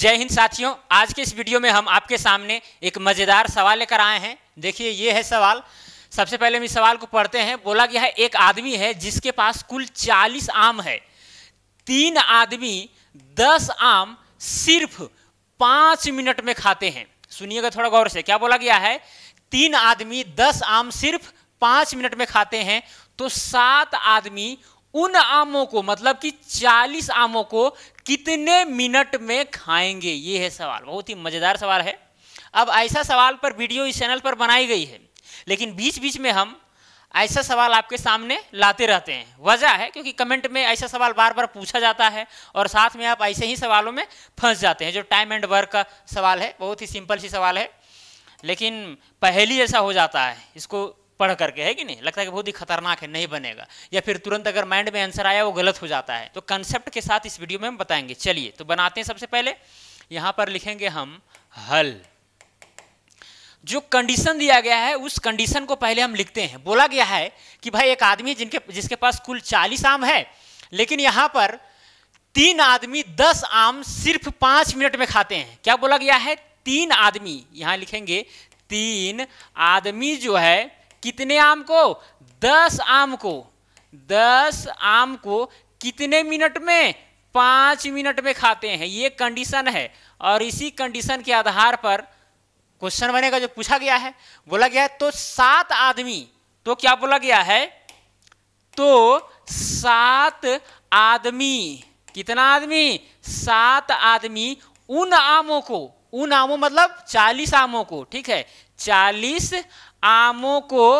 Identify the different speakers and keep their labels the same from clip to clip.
Speaker 1: जय हिंद साथियों आज के इस वीडियो में हम आपके सामने एक मज़ेदार सवाल लेकर आए हैं देखिए ये है सवाल सबसे पहले हम इस सवाल को पढ़ते हैं बोला गया है एक आदमी है जिसके पास कुल चालीस आम है तीन आदमी 10 आम सिर्फ पांच मिनट में खाते हैं सुनिएगा थोड़ा गौर से क्या बोला गया है तीन आदमी दस आम सिर्फ पांच मिनट में खाते हैं तो सात आदमी उन आमों को मतलब कि 40 आमों को कितने मिनट में खाएंगे ये है सवाल बहुत ही मज़ेदार सवाल है अब ऐसा सवाल पर वीडियो इस चैनल पर बनाई गई है लेकिन बीच बीच में हम ऐसा सवाल आपके सामने लाते रहते हैं वजह है क्योंकि कमेंट में ऐसा सवाल बार बार पूछा जाता है और साथ में आप ऐसे ही सवालों में फंस जाते हैं जो टाइम एंड वर्क का सवाल है बहुत ही सिंपल सी सवाल है लेकिन पहली ऐसा हो जाता है इसको पढ़ करके है कि नहीं लगता है कि बहुत ही खतरनाक है नहीं बनेगा या फिर तुरंत अगर माइंड में आंसर आया वो गलत हो जाता है तो कंसेप्ट के साथ इस वीडियो में हम बताएंगे चलिए तो बनाते हैं सबसे पहले यहां पर लिखेंगे हम हल जो कंडीशन दिया गया है उस कंडीशन को पहले हम लिखते हैं बोला गया है कि भाई एक आदमी जिनके जिसके पास कुल चालीस आम है लेकिन यहां पर तीन आदमी दस आम सिर्फ पांच मिनट में खाते हैं क्या बोला गया है तीन आदमी यहां लिखेंगे तीन आदमी जो है कितने आम को दस आम को दस आम को कितने मिनट में पांच मिनट में खाते हैं ये कंडीशन है और इसी कंडीशन के आधार पर क्वेश्चन बनेगा जो पूछा गया है बोला गया है तो सात आदमी तो क्या बोला गया है तो सात आदमी कितना आदमी सात आदमी उन आमों को उन आमों मतलब चालीस आमों को ठीक है चालीस आमों को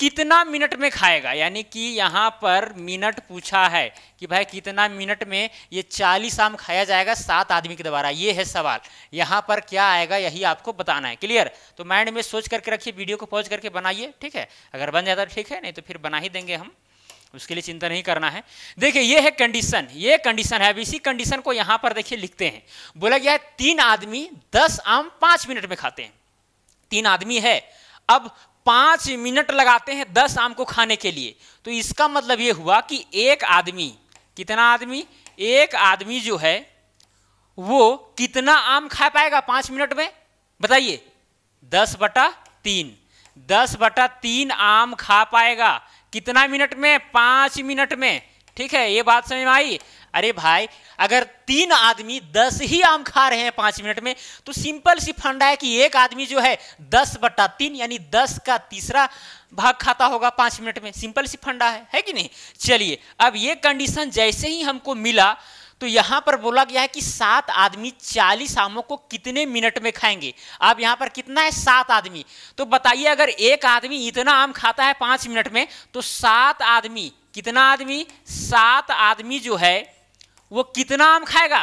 Speaker 1: कितना मिनट में खाएगा यानी कि यहां पर मिनट पूछा है कि भाई कितना मिनट में ये चालीस आम खाया जाएगा सात आदमी के द्वारा ये है सवाल यहां पर क्या आएगा यही आपको बताना है क्लियर तो माइंड में सोच करके रखिए वीडियो को पॉज करके बनाइए ठीक है अगर बन जाता ठीक है नहीं तो फिर बना ही देंगे हम उसके लिए चिंता नहीं करना है देखिए ये है कंडीशन ये कंडीशन है अब इसी कंडीशन को यहां पर देखिए लिखते हैं बोला गया है तीन आदमी दस आम पांच मिनट में खाते हैं तीन आदमी है अब पांच मिनट लगाते हैं दस आम को खाने के लिए तो इसका मतलब ये हुआ कि एक आदमी कितना आदमी एक आदमी जो है वो कितना आम खा पाएगा पांच मिनट में बताइए दस बटा तीन दस बटा तीन आम खा पाएगा कितना मिनट में पांच मिनट में ठीक है ये बात समझ में आई अरे भाई अगर तीन आदमी दस ही आम खा रहे हैं पांच मिनट में तो सिंपल सी फंडा है कि एक आदमी जो है दस बट्टा तीन यानी दस का तीसरा भाग खाता होगा पांच मिनट में सिंपल सी फंडा है है कि नहीं चलिए अब ये कंडीशन जैसे ही हमको मिला तो यहां पर बोला गया है कि सात आदमी चालीस आमों को कितने मिनट में खाएंगे अब यहां पर कितना है सात आदमी तो बताइए अगर एक आदमी इतना आम खाता है पांच मिनट में तो सात आदमी कितना आदमी सात आदमी जो है वो कितना आम खाएगा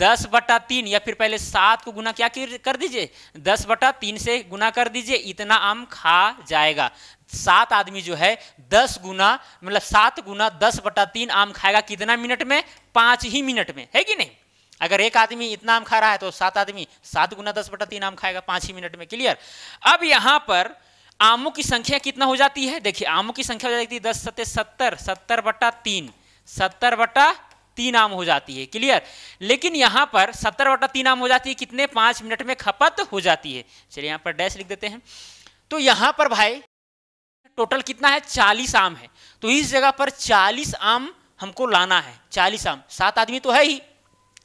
Speaker 1: दस बटा तीन या फिर पहले सात को गुना क्या कर दीजिए दस बटा तीन से गुना कर दीजिए इतना आम खा जाएगा सात आदमी जो है दस गुना मतलब सात गुना दस बटा तीन आम खाएगा कितना मिनट में पांच ही मिनट में है कि नहीं अगर एक आदमी इतना आम खा रहा है तो सात आदमी सात गुना दस बटा तीन आम खाएगा पांच ही मिनट में क्लियर अब यहां पर आमों की संख्या कितना हो जाती है देखिए आमों की संख्या हो जाती है दस सत्य सत्तर सत्तर बटा तीन सत्तर बटा तीन आम हो जाती है क्लियर लेकिन यहां पर सत्तर बटा तीन आम हो जाती है कितने पांच मिनट में खपत हो जाती है चलिए यहां पर डैश लिख देते हैं तो यहां पर भाई टोटल कितना है चालीस आम है तो इस जगह पर चालीस आम हमको लाना है चालीस आम सात आदमी तो है ही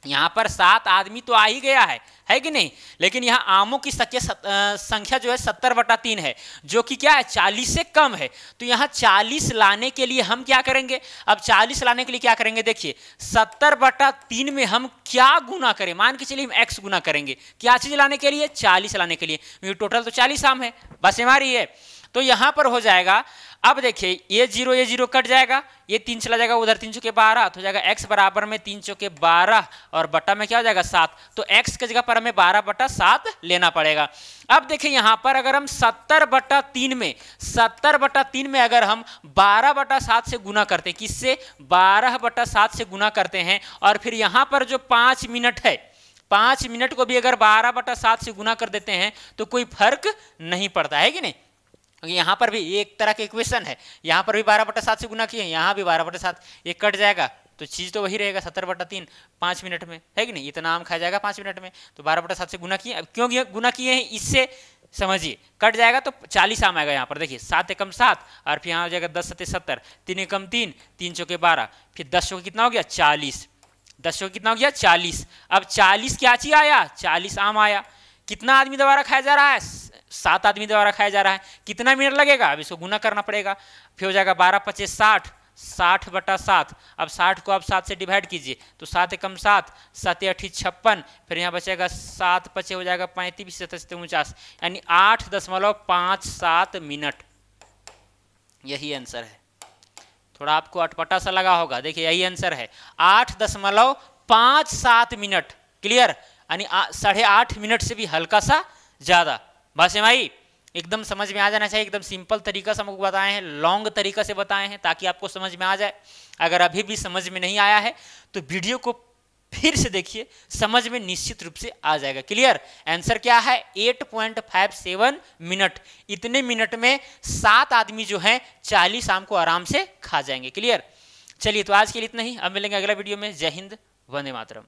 Speaker 1: यहाँ पर सात आदमी तो आ ही गया है है कि नहीं लेकिन यहाँ आमों की सच्चे सत, संख्या जो है सत्तर बटा तीन है जो कि क्या है चालीस से कम है तो यहाँ चालीस लाने के लिए हम क्या करेंगे अब चालीस लाने के लिए क्या करेंगे देखिए सत्तर बटा तीन में हम क्या गुना करें मान के चलिए हम एक्स गुना करेंगे क्या चीज़ लाने के लिए चालीस लाने के लिए टोटल तो चालीस आम है बस हमारी है तो यहाँ पर हो जाएगा अब देखिए ये जीरो ये जीरो कट जाएगा ये तीन चला जाएगा उधर तीन चौके बारह तो हो जाएगा एक्स बराबर में तीन चौके बारह और बटा में क्या हो जाएगा सात तो एक्स की जगह पर हमें बारह बटा सात लेना पड़ेगा अब देखिए यहाँ पर अगर हम सत्तर बटा तीन में सत्तर बटा तीन में अगर हम बारह बटा सात से गुना करते हैं किससे बारह बटा सात से गुना करते हैं और फिर यहाँ पर जो पाँच मिनट है पाँच मिनट को भी अगर बारह बटा सात से गुना कर देते हैं तो कोई फर्क नहीं पड़ता है कि नहीं क्योंकि यहाँ पर भी एक तरह के इक्वेशन है यहाँ पर भी बारह बटा सात से गुना किए यहाँ भी बारह बटा सात एक कट जाएगा तो चीज़ तो वही रहेगा सत्तर बटा तीन पाँच मिनट में है कि नहीं इतना तो आम खाया जाएगा पाँच मिनट में तो बारह बटा सात से गुना किए क्योंकि गुना किए हैं इससे समझिए कट जाएगा तो चालीस आम आएगा यहाँ पर देखिए सात एकम सात और फिर यहाँ हो जाएगा दस सत्य सत्तर तीन एकम तीन तीन चौके बारह फिर दस चौके कितना हो गया चालीस दस चौके कितना हो गया चालीस अब चालीस क्या चीज आया चालीस आम आया कितना आदमी दोबारा खाया जा रहा है सात आदमी द्वारा खाया जा रहा है कितना मिनट लगेगा अब इसको गुना करना पड़ेगा फिर हो जाएगा बारह पच्चीस साठ साठ बटा सात अब साठ को आप सात से डिवाइड कीजिए तो सात एकम सात सात अठी छप्पन फिर यहाँ बचेगा सात पचे हो जाएगा पैंतीस सत्तर तो उनचास यानी आठ दशमलव पाँच सात मिनट यही आंसर है थोड़ा आपको अटपटा सा लगा होगा देखिए यही आंसर है आठ दशमलव पाँच सात मिनट क्लियर यानी साढ़े आठ मिनट से भी हल्का सा ज़्यादा है भाई एकदम समझ में आ जाना चाहिए एकदम सिंपल तरीका से हमको बताए हैं लॉन्ग तरीका से बताए हैं ताकि आपको समझ में आ जाए अगर अभी भी समझ में नहीं आया है तो वीडियो को फिर से देखिए समझ में निश्चित रूप से आ जाएगा क्लियर आंसर क्या है 8.57 मिनट इतने मिनट में सात आदमी जो हैं चालीस आम को आराम से खा जाएंगे क्लियर चलिए तो आज के लिए इतना ही अब मिलेंगे अगला वीडियो में जय हिंद वंदे मातरम